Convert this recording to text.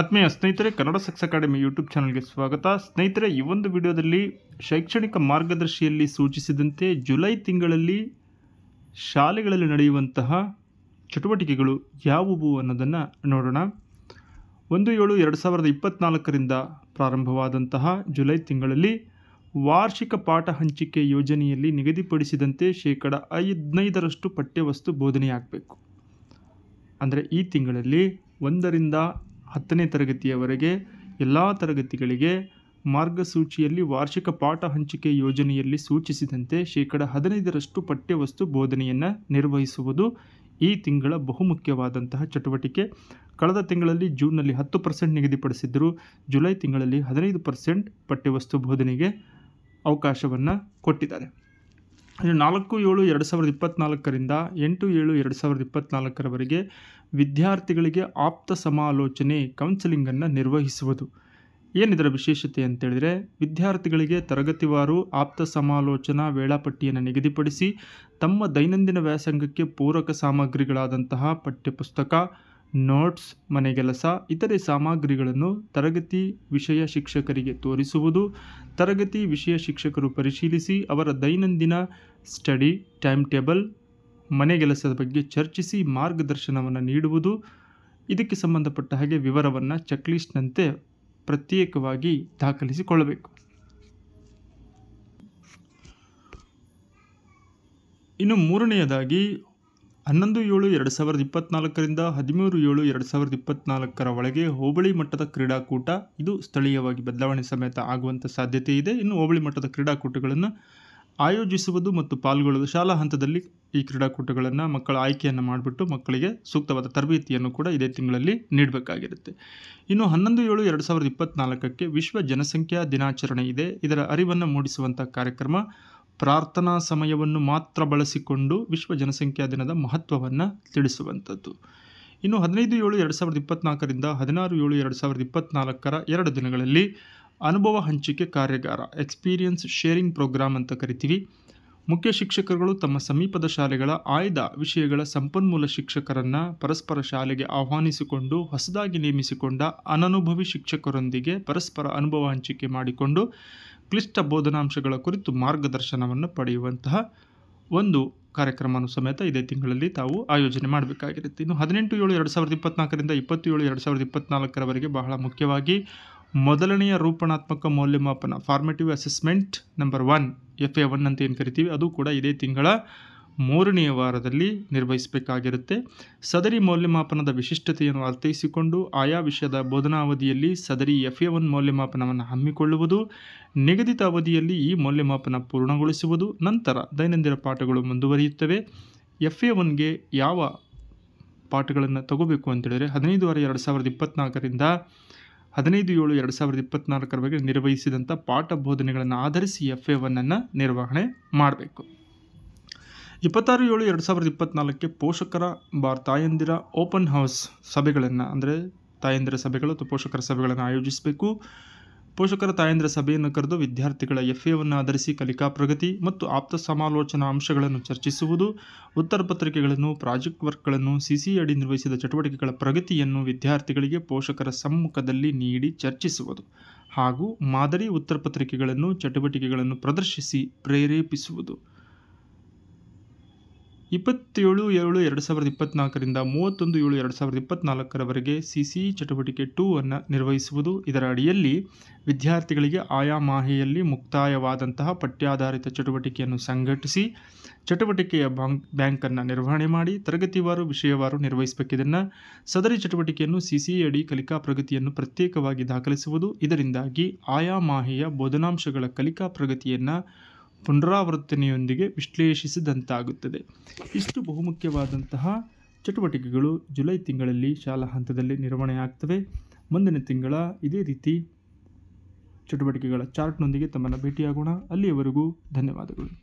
ಆತ್ಮೀಯ ಸ್ನೇಹಿತರೆ Kannada sucks academy YouTube ಚಾನಲ್ಗೆ ಸ್ವಾಗತ ಸ್ನೇಹಿತರೆ ಈ ಒಂದು ವಿಡಿಯೋದಲ್ಲಿ ಶೈಕ್ಷಣಿಕ ಮಾರ್ಗದರ್ಶಿಯಲ್ಲಿ ಸೂಚಿಸಿದಂತೆ ಜುಲೈ ತಿಂಗಳಲ್ಲಿ ಶಾಲೆಗಳಲ್ಲಿ ನಡೆಯುವಂತಹ ಚಟುವಟಿಕೆಗಳು ಯಾವುವು ಅನ್ನೋದನ್ನು ನೋಡೋಣ ಒಂದು ಏಳು ಎರಡು ಸಾವಿರದ ಇಪ್ಪತ್ತ್ನಾಲ್ಕರಿಂದ ಪ್ರಾರಂಭವಾದಂತಹ ಜುಲೈ ತಿಂಗಳಲ್ಲಿ ವಾರ್ಷಿಕ ಪಾಠ ಹಂಚಿಕೆ ಯೋಜನೆಯಲ್ಲಿ ನಿಗದಿಪಡಿಸಿದಂತೆ ಶೇಕಡ ಐದನೈದರಷ್ಟು ಪಠ್ಯವಸ್ತು ಬೋಧನೆಯಾಗಬೇಕು ಅಂದರೆ ಈ ತಿಂಗಳಲ್ಲಿ ಒಂದರಿಂದ ಹತ್ತನೇ ತರಗತಿಯವರೆಗೆ ಎಲ್ಲ ತರಗತಿಗಳಿಗೆ ಮಾರ್ಗಸೂಚಿಯಲ್ಲಿ ವಾರ್ಷಿಕ ಪಾಠ ಹಂಚಿಕೆ ಯೋಜನೆಯಲ್ಲಿ ಸೂಚಿಸಿದಂತೆ ಶೇಕಡ ಹದಿನೈದರಷ್ಟು ಪಠ್ಯವಸ್ತು ಬೋಧನೆಯನ್ನು ನಿರ್ವಹಿಸುವುದು ಈ ತಿಂಗಳ ಬಹುಮುಖ್ಯವಾದಂತಹ ಚಟುವಟಿಕೆ ಕಳೆದ ತಿಂಗಳಲ್ಲಿ ಜೂನ್ನಲ್ಲಿ ಹತ್ತು ಪರ್ಸೆಂಟ್ ನಿಗದಿಪಡಿಸಿದ್ದರು ಜುಲೈ ತಿಂಗಳಲ್ಲಿ ಹದಿನೈದು ಪರ್ಸೆಂಟ್ ಪಠ್ಯವಸ್ತು ಬೋಧನೆಗೆ ಅವಕಾಶವನ್ನು ಕೊಟ್ಟಿದ್ದಾರೆ ನಾಲ್ಕು ಏಳು ಎರಡು ಸಾವಿರದ ಇಪ್ಪತ್ತ್ನಾಲ್ಕರಿಂದ ಎಂಟು ಏಳು ಎರಡು ಸಾವಿರದ ಇಪ್ಪತ್ತ್ನಾಲ್ಕರವರೆಗೆ ವಿದ್ಯಾರ್ಥಿಗಳಿಗೆ ಆಪ್ತ ಸಮಾಲೋಚನೆ ಕೌನ್ಸಿಲಿಂಗನ್ನು ನಿರ್ವಹಿಸುವುದು ಏನಿದರ ವಿಶೇಷತೆ ಅಂತೇಳಿದರೆ ವಿದ್ಯಾರ್ಥಿಗಳಿಗೆ ತರಗತಿವಾರು ಆಪ್ತ ಸಮಾಲೋಚನಾ ವೇಳಾಪಟ್ಟಿಯನ್ನು ನಿಗದಿಪಡಿಸಿ ತಮ್ಮ ದೈನಂದಿನ ವ್ಯಾಸಂಗಕ್ಕೆ ಪೂರಕ ಸಾಮಗ್ರಿಗಳಾದಂತಹ ಪಠ್ಯಪುಸ್ತಕ ನೋಟ್ಸ್ ಮನೆಗೆಲಸ ಇತರೆ ಸಾಮಗ್ರಿಗಳನ್ನು ತರಗತಿ ವಿಷಯ ಶಿಕ್ಷಕರಿಗೆ ತೋರಿಸುವುದು ತರಗತಿ ವಿಷಯ ಶಿಕ್ಷಕರು ಪರಿಶೀಲಿಸಿ ಅವರ ದೈನಂದಿನ ಸ್ಟಡಿ ಟೈಮ್ ಟೇಬಲ್ ಮನೆಗೆಲಸದ ಬಗ್ಗೆ ಚರ್ಚಿಸಿ ಮಾರ್ಗದರ್ಶನವನ್ನು ನೀಡುವುದು ಇದಕ್ಕೆ ಸಂಬಂಧಪಟ್ಟ ಹಾಗೆ ವಿವರವನ್ನು ಚೆಕ್ಲಿಸ್ಟ್ನಂತೆ ಪ್ರತ್ಯೇಕವಾಗಿ ದಾಖಲಿಸಿಕೊಳ್ಳಬೇಕು ಇನ್ನು ಮೂರನೆಯದಾಗಿ ಹನ್ನೊಂದು ಏಳು ಎರಡು ಸಾವಿರದ ಇಪ್ಪತ್ನಾಲ್ಕರಿಂದ ಹದಿಮೂರು ಏಳು ಎರಡು ಸಾವಿರದ ಇಪ್ಪತ್ನಾಲ್ಕರ ಒಳಗೆ ಹೋಬಳಿ ಮಟ್ಟದ ಕ್ರೀಡಾಕೂಟ ಇದು ಸ್ಥಳೀಯವಾಗಿ ಬದಲಾವಣೆ ಸಮೇತ ಆಗುವಂಥ ಸಾಧ್ಯತೆ ಇದೆ ಇನ್ನು ಹೋಬಳಿ ಮಟ್ಟದ ಕ್ರೀಡಾಕೂಟಗಳನ್ನು ಆಯೋಜಿಸುವುದು ಮತ್ತು ಪಾಲ್ಗೊಳ್ಳುವುದು ಶಾಲಾ ಹಂತದಲ್ಲಿ ಈ ಕ್ರೀಡಾಕೂಟಗಳನ್ನು ಮಕ್ಕಳ ಆಯ್ಕೆಯನ್ನು ಮಾಡಿಬಿಟ್ಟು ಮಕ್ಕಳಿಗೆ ಸೂಕ್ತವಾದ ತರಬೇತಿಯನ್ನು ಕೂಡ ಇದೇ ತಿಂಗಳಲ್ಲಿ ನೀಡಬೇಕಾಗಿರುತ್ತೆ ಇನ್ನು ಹನ್ನೊಂದು ಏಳು ಎರಡು ಸಾವಿರದ ಇಪ್ಪತ್ನಾಲ್ಕಕ್ಕೆ ವಿಶ್ವ ಜನಸಂಖ್ಯಾ ದಿನಾಚರಣೆ ಇದೆ ಇದರ ಅರಿವನ್ನು ಮೂಡಿಸುವಂಥ ಕಾರ್ಯಕ್ರಮ ಪ್ರಾರ್ಥನಾ ಸಮಯವನ್ನು ಮಾತ್ರ ಬಳಸಿಕೊಂಡು ವಿಶ್ವ ಜನಸಂಖ್ಯಾ ದಿನದ ಮಹತ್ವವನ್ನು ತಿಳಿಸುವಂಥದ್ದು ಇನ್ನು ಹದಿನೈದು ಏಳು ಎರಡು ಸಾವಿರದ ಇಪ್ಪತ್ತ್ನಾಲ್ಕರಿಂದ ಹದಿನಾರು ಏಳು ಎರಡು ಸಾವಿರದ ಇಪ್ಪತ್ತ್ನಾಲ್ಕರ ಎರಡು ದಿನಗಳಲ್ಲಿ ಅನುಭವ ಹಂಚಿಕೆ ಕಾರ್ಯಾಗಾರ ಎಕ್ಸ್ಪೀರಿಯನ್ಸ್ ಶೇರಿಂಗ್ ಪ್ರೋಗ್ರಾಮ್ ಅಂತ ಕರಿತೀವಿ ಮುಖ್ಯ ಶಿಕ್ಷಕರುಗಳು ತಮ್ಮ ಸಮೀಪದ ಶಾಲೆಗಳ ಆಯ್ದ ವಿಷಯಗಳ ಸಂಪನ್ಮೂಲ ಶಿಕ್ಷಕರನ್ನು ಪರಸ್ಪರ ಶಾಲೆಗೆ ಆಹ್ವಾನಿಸಿಕೊಂಡು ಹೊಸದಾಗಿ ನೇಮಿಸಿಕೊಂಡ ಅನನುಭವಿ ಶಿಕ್ಷಕರೊಂದಿಗೆ ಪರಸ್ಪರ ಅನುಭವ ಹಂಚಿಕೆ ಮಾಡಿಕೊಂಡು ಕ್ಲಿಷ್ಟ ಬೋಧನಾಂಶಗಳ ಕುರಿತು ಮಾರ್ಗದರ್ಶನವನ್ನು ಪಡೆಯುವಂತಹ ಒಂದು ಕಾರ್ಯಕ್ರಮವನ್ನು ಸಮೇತ ಇದೇ ತಿಂಗಳಲ್ಲಿ ತಾವು ಆಯೋಜನೆ ಮಾಡಬೇಕಾಗಿರುತ್ತೆ ಇನ್ನು ಹದಿನೆಂಟು ಏಳು ಎರಡು ಸಾವಿರದ ಇಪ್ಪತ್ನಾಲ್ಕರಿಂದ ಇಪ್ಪತ್ತೇಳು ಎರಡು ಸಾವಿರದ ಇಪ್ಪತ್ನಾಲ್ಕರವರೆಗೆ ಬಹಳ ಮುಖ್ಯವಾಗಿ ಮೊದಲನೆಯ ರೂಪಣಾತ್ಮಕ ಮೌಲ್ಯಮಾಪನ formative assessment number one F A one ಅಂತ ಏನು ಕರಿತೀವಿ ಅದು ಕೂಡ ಇದೇ ತಿಂಗಳ ಮೂರನೆಯ ವಾರದಲ್ಲಿ ನಿರ್ವಹಿಸಬೇಕಾಗಿರುತ್ತೆ ಸದರಿ ಮೌಲ್ಯಮಾಪನದ ವಿಶಿಷ್ಟತೆಯನ್ನು ಅರ್ಥೈಸಿಕೊಂಡು ಆಯಾ ವಿಷಯದ ಬೋಧನಾವಧಿಯಲ್ಲಿ ಸದರಿ ಎಫ್ ಎ ಒನ್ ಮೌಲ್ಯಮಾಪನವನ್ನು ಹಮ್ಮಿಕೊಳ್ಳುವುದು ನಿಗದಿತ ಅವಧಿಯಲ್ಲಿ ಈ ಮೌಲ್ಯಮಾಪನ ಪೂರ್ಣಗೊಳಿಸುವುದು ನಂತರ ದೈನಂದಿನ ಪಾಠಗಳು ಮುಂದುವರಿಯುತ್ತವೆ ಎಫ್ ಎ ಒನ್ಗೆ ಯಾವ ಪಾಠಗಳನ್ನು ತಗೋಬೇಕು ಅಂತೇಳಿದರೆ ಹದಿನೈದು ವಾರ ಎರಡು ಸಾವಿರದ ಇಪ್ಪತ್ತ್ನಾಲ್ಕರಿಂದ ಹದಿನೈದು ಏಳು ಎರಡು ಸಾವಿರದ ಇಪ್ಪತ್ತ್ನಾಲ್ಕರವರೆಗೆ ನಿರ್ವಹಿಸಿದಂಥ ಪಾಠ ಬೋಧನೆಗಳನ್ನು ಆಧರಿಸಿ ಎಫ್ ಎ ಒನ್ನನ್ನು ನಿರ್ವಹಣೆ ಮಾಡಬೇಕು ಇಪ್ಪತ್ತಾರು ಏಳು ಎರಡು ಸಾವಿರದ ಇಪ್ಪತ್ತ್ನಾಲ್ಕಕ್ಕೆ ಪೋಷಕರ ಬಾರ್ ತಾಯಂದಿರ ಓಪನ್ ಹೌಸ್ ಸಭೆಗಳನ್ನು ಅಂದರೆ ತಾಯಂದಿರ ಸಭೆಗಳು ಅಥವಾ ಪೋಷಕರ ಸಭೆಗಳನ್ನು ಆಯೋಜಿಸಬೇಕು ಪೋಷಕರ ತಾಯಂದಿರ ಸಭೆಯನ್ನು ಕರೆದು ವಿದ್ಯಾರ್ಥಿಗಳ ಎಫ್ ಎವನ್ನು ಆಧರಿಸಿ ಕಲಿಕಾ ಪ್ರಗತಿ ಮತ್ತು ಆಪ್ತ ಸಮಾಲೋಚನಾ ಅಂಶಗಳನ್ನು ಚರ್ಚಿಸುವುದು ಉತ್ತರ ಪತ್ರಿಕೆಗಳನ್ನು ಪ್ರಾಜೆಕ್ಟ್ ವರ್ಕ್ಗಳನ್ನು ಸಿ ಅಡಿ ನಿರ್ವಹಿಸಿದ ಚಟುವಟಿಕೆಗಳ ಪ್ರಗತಿಯನ್ನು ವಿದ್ಯಾರ್ಥಿಗಳಿಗೆ ಪೋಷಕರ ಸಮ್ಮುಖದಲ್ಲಿ ನೀಡಿ ಚರ್ಚಿಸುವುದು ಹಾಗೂ ಮಾದರಿ ಉತ್ತರ ಪತ್ರಿಕೆಗಳನ್ನು ಚಟುವಟಿಕೆಗಳನ್ನು ಪ್ರದರ್ಶಿಸಿ ಪ್ರೇರೇಪಿಸುವುದು ಇಪ್ಪತ್ತೇಳು ಏಳು ಎರಡು ಸಾವಿರದ ಇಪ್ಪತ್ತ್ನಾಲ್ಕರಿಂದ ಮೂವತ್ತೊಂದು ಏಳು ಎರಡು ಸಾವಿರದ ಇಪ್ಪತ್ನಾಲ್ಕರವರೆಗೆ ಸಿ ಸಿ ಚಟುವಟಿಕೆ ಟೂ ಅನ್ನು ನಿರ್ವಹಿಸುವುದು ಇದರ ಅಡಿಯಲ್ಲಿ ವಿದ್ಯಾರ್ಥಿಗಳಿಗೆ ಆಯಾ ಮಾಹೆಯಲ್ಲಿ ಮುಕ್ತಾಯವಾದಂತಹ ಪಠ್ಯಾಧಾರಿತ ಚಟುವಟಿಕೆಯನ್ನು ಸಂಘಟಿಸಿ ಚಟುವಟಿಕೆಯ ಬ್ಯಾಂಕ್ ಬ್ಯಾಂಕನ್ನು ನಿರ್ವಹಣೆ ಮಾಡಿ ತರಗತಿವಾರು ವಿಷಯವಾರು ನಿರ್ವಹಿಸಬೇಕಿದನ್ನು ಸದರಿ ಚಟುವಟಿಕೆಯನ್ನು ಸಿ ಸಿ ಅಡಿ ಕಲಿಕಾ ಪ್ರಗತಿಯನ್ನು ಪ್ರತ್ಯೇಕವಾಗಿ ದಾಖಲಿಸುವುದು ಇದರಿಂದಾಗಿ ಆಯಾ ಮಾಹೆಯ ಬೋಧನಾಂಶಗಳ ಕಲಿಕಾ ಪ್ರಗತಿಯನ್ನು ಪುನರಾವರ್ತನೆಯೊಂದಿಗೆ ವಿಶ್ಲೇಷಿಸಿದಂತಾಗುತ್ತದೆ ಇಷ್ಟು ಬಹುಮುಖ್ಯವಾದಂತಹ ಚಟುವಟಿಕೆಗಳು ಜುಲೈ ತಿಂಗಳಲ್ಲಿ ಶಾಲಾ ಹಂತದಲ್ಲಿ ನಿರ್ವಹಣೆಯಾಗ್ತವೆ ಮುಂದಿನ ತಿಂಗಳ ಇದೇ ರೀತಿ ಚಟುವಟಿಕೆಗಳ ಚಾರ್ಟ್ನೊಂದಿಗೆ ತಮ್ಮನ್ನು ಭೇಟಿಯಾಗೋಣ ಅಲ್ಲಿಯವರೆಗೂ ಧನ್ಯವಾದಗಳು